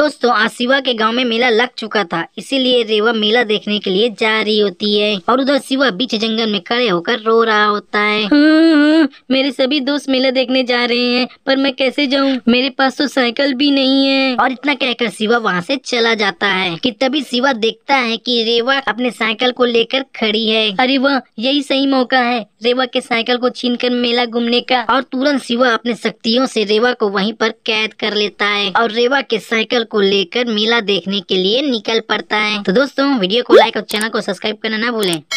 दोस्तों आशिवा के गांव में मेला लग चुका था इसीलिए रेवा मेला देखने के लिए जा रही होती है और उधर शिवा बीच जंगल में खड़े होकर रो रहा होता है हम्म, मेरे सभी दोस्त मेला देखने जा रहे हैं पर मैं कैसे जाऊँ मेरे पास तो साइकिल भी नहीं है और इतना कहकर शिवा वहाँ से चला जाता है कि तभी शिवा देखता है कि रेवा अपने साइकिल को लेकर खड़ी है अरे वह यही सही मौका है रेवा के साइकिल को छीन कर मेला घूमने का और तुरंत शिवा अपने शक्तियों से रेवा को वहीं पर कैद कर लेता है और रेवा के साइकिल को लेकर मेला देखने के लिए निकल पड़ता है तो दोस्तों वीडियो को लाइक और चैनल को सब्सक्राइब करना ना भूलें